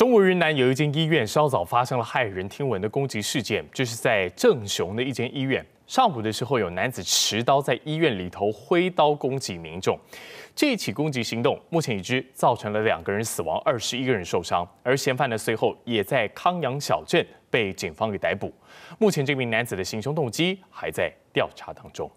中国云南有一间医院稍早发生了骇人听闻的攻击事件，就是在郑雄的一间医院。上午的时候，有男子持刀在医院里头挥刀攻击民众。这起攻击行动目前已知造成了两个人死亡，二十一个人受伤。而嫌犯呢随后也在康阳小镇被警方给逮捕。目前这名男子的行凶动机还在调查当中。